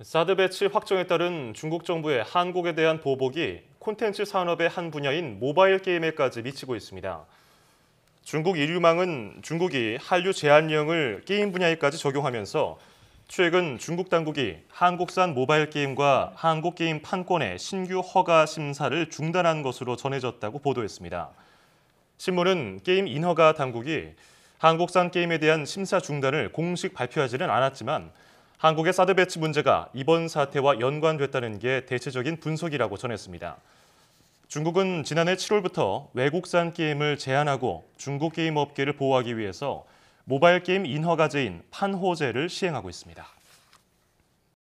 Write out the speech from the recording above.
사드 배치 확정에 따른 중국 정부의 한국에 대한 보복이 콘텐츠 산업의 한 분야인 모바일 게임에까지 미치고 있습니다. 중국 인류망은 중국이 한류 제한령을 게임 분야에까지 적용하면서 최근 중국 당국이 한국산 모바일 게임과 한국 게임 판권의 신규 허가 심사를 중단한 것으로 전해졌다고 보도했습니다. 신문은 게임 인허가 당국이 한국산 게임에 대한 심사 중단을 공식 발표하지는 않았지만 한국의 사드 배치 문제가 이번 사태와 연관됐다는 게 대체적인 분석이라고 전했습니다. 중국은 지난해 7월부터 외국산 게임을 제한하고 중국 게임 업계를 보호하기 위해서 모바일 게임 인허가제인 판호제를 시행하고 있습니다.